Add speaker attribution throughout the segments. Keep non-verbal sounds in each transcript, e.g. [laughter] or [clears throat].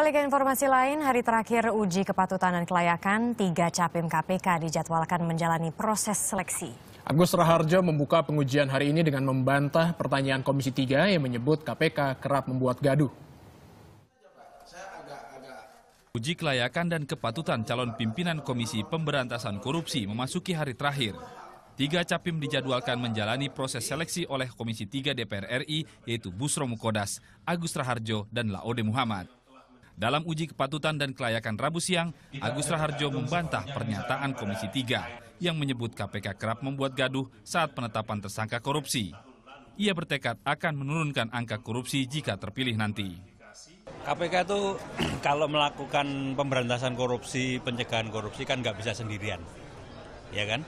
Speaker 1: Kali ke informasi lain, hari terakhir uji kepatutan dan kelayakan, tiga capim KPK dijadwalkan menjalani proses seleksi.
Speaker 2: Agus Raharjo membuka pengujian hari ini dengan membantah pertanyaan Komisi 3 yang menyebut KPK kerap membuat gaduh. Uji kelayakan dan kepatutan calon pimpinan Komisi Pemberantasan Korupsi memasuki hari terakhir. Tiga capim dijadwalkan menjalani proses seleksi oleh Komisi 3 DPR RI yaitu Busro Mukodas, Agus Raharjo, dan Laode Muhammad. Dalam uji kepatutan dan kelayakan Rabu siang, Agus Raharjo membantah pernyataan Komisi 3 yang menyebut KPK kerap membuat gaduh saat penetapan tersangka korupsi. Ia bertekad akan menurunkan angka korupsi jika terpilih nanti. KPK itu
Speaker 1: [clears throat] kalau melakukan pemberantasan korupsi, pencegahan korupsi kan nggak bisa sendirian, ya kan?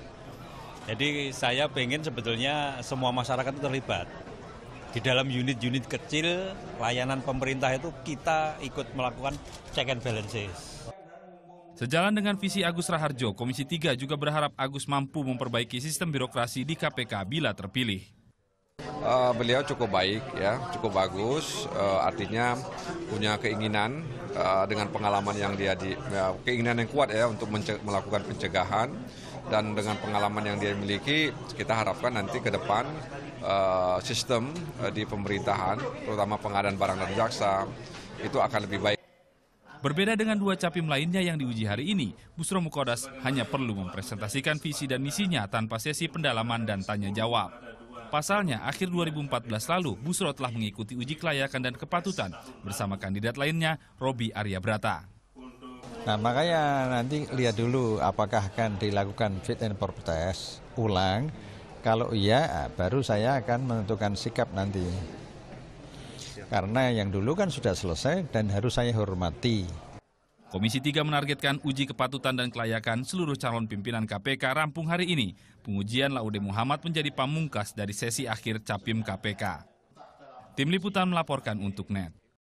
Speaker 1: Jadi saya pengen sebetulnya semua masyarakat terlibat di dalam unit-unit kecil layanan pemerintah itu kita ikut melakukan
Speaker 2: check and balances. Sejalan dengan visi Agus Raharjo, Komisi 3 juga berharap Agus mampu memperbaiki sistem birokrasi di KPK bila terpilih
Speaker 3: uh, beliau cukup baik ya, cukup bagus. Uh, artinya punya keinginan uh, dengan pengalaman yang dia di ya, keinginan yang kuat ya untuk melakukan pencegahan dan dengan pengalaman yang dia miliki kita harapkan nanti ke depan uh, sistem uh, di pemerintahan terutama pengadaan barang dan jaksa itu akan lebih baik.
Speaker 2: Berbeda dengan dua capim lainnya yang diuji hari ini, Busro Mukodas hanya perlu mempresentasikan visi dan misinya tanpa sesi pendalaman dan tanya jawab. Pasalnya, akhir 2014 lalu, Busro telah mengikuti uji kelayakan dan kepatutan bersama kandidat lainnya, Robi Arya Brata.
Speaker 4: Nah makanya nanti lihat dulu apakah akan dilakukan fit and proper test ulang. Kalau iya baru saya akan menentukan sikap nanti. Karena yang dulu kan sudah selesai dan harus saya hormati.
Speaker 2: Komisi 3 menargetkan uji kepatutan dan kelayakan seluruh calon pimpinan KPK rampung hari ini. Pengujian Laude Muhammad menjadi pamungkas dari sesi akhir Capim KPK. Tim Liputan melaporkan untuk NET.